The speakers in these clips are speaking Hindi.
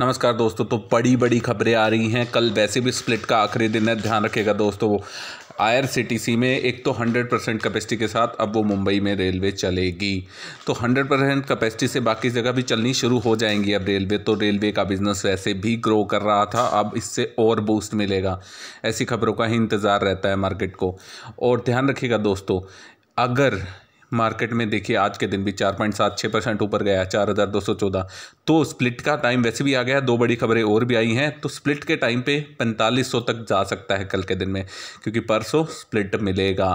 नमस्कार दोस्तों तो बड़ी बड़ी खबरें आ रही हैं कल वैसे भी स्प्लिट का आखिरी दिन है ध्यान रखेगा दोस्तों सी में एक तो 100 परसेंट कैपेसिटी के साथ अब वो मुंबई में रेलवे चलेगी तो 100 परसेंट कैपेसिटी से बाकी जगह भी चलनी शुरू हो जाएंगी अब रेलवे तो रेलवे का बिजनेस वैसे भी ग्रो कर रहा था अब इससे और बूस्ट मिलेगा ऐसी खबरों का ही इंतज़ार रहता है मार्केट को और ध्यान रखिएगा दोस्तों अगर मार्केट में देखिए आज के दिन भी चार पॉइंट सात छः परसेंट ऊपर गया चार हज़ार दो सौ चौदह तो स्प्लिट का टाइम वैसे भी आ गया दो बड़ी खबरें और भी आई हैं तो स्प्लिट के टाइम पे पैंतालीस सौ तक जा सकता है कल के दिन में क्योंकि परसों स्प्लिट मिलेगा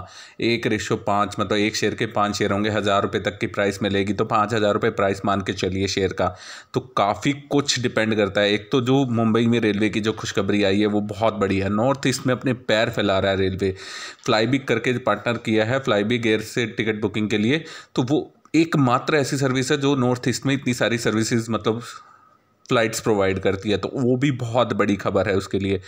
एक रेशो पाँच मतलब एक शेयर के पाँच शेयर होंगे हज़ार रुपये तक की प्राइस मिलेगी तो पाँच हज़ार रुपये प्राइस मान के चलिए शेयर का तो काफ़ी कुछ डिपेंड करता है एक तो जो मुंबई में रेलवे की जो खुशखबरी आई है वो बहुत बड़ी है नॉर्थ ईस्ट में अपने पैर फैला रहा है रेलवे फ्लाईबिक करके पार्टनर किया है फ्लाई गेयर से टिकट बुकिंग के लिए तो वो एकमात्र ऐसी सर्विस है जो नॉर्थ ईस्ट में इतनी सारी सर्विसेज मतलब फ्लाइट्स प्रोवाइड करती है तो वो भी बहुत बड़ी खबर है उसके लिए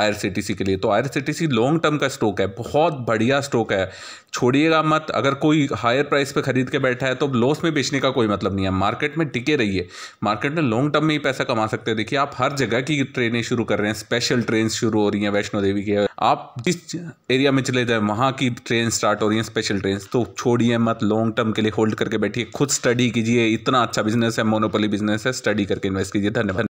आईआरसीटीसी के लिए तो आईआरसीटीसी लॉन्ग टर्म का स्टॉक है बहुत बढ़िया स्टॉक है छोड़िएगा मत अगर कोई हायर प्राइस पे खरीद के बैठा है तो लॉस में बेचने का कोई मतलब नहीं है मार्केट में टिके रहिए मार्केट में लॉन्ग टर्म में ही पैसा कमा सकते हैं देखिए आप हर जगह की ट्रेनें शुरू कर रहे हैं स्पेशल ट्रेन शुरू हो रही हैं वैष्णो देवी की आप जिस एरिया में चले जाए वहाँ की ट्रेन स्टार्ट हो रही हैं स्पेशल ट्रेन तो छोड़िए मत लॉन्ग टर्म के लिए होल्ड करके बैठिए खुद स्टडी कीजिए इतना अच्छा बिजनेस है मोनोपोली बिजनेस है स्टडी करके इन्वेस्ट कीजिए धन्यवाद